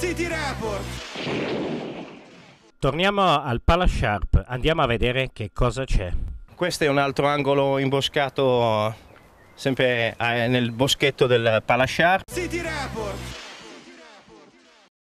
City Report. Torniamo al Pala Sharp, andiamo a vedere che cosa c'è. Questo è un altro angolo imboscato eh, sempre eh, nel boschetto del Pala Sharp. City Report.